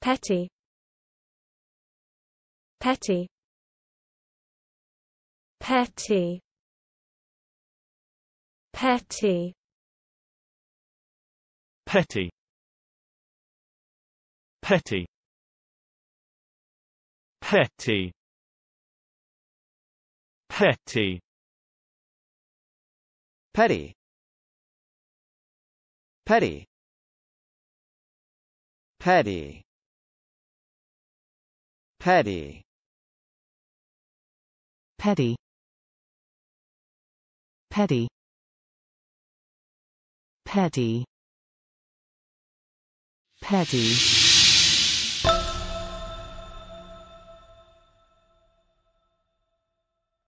petty petty petty petty petty petty petty petty petty petty petty Petty Petty Petty Petty Petty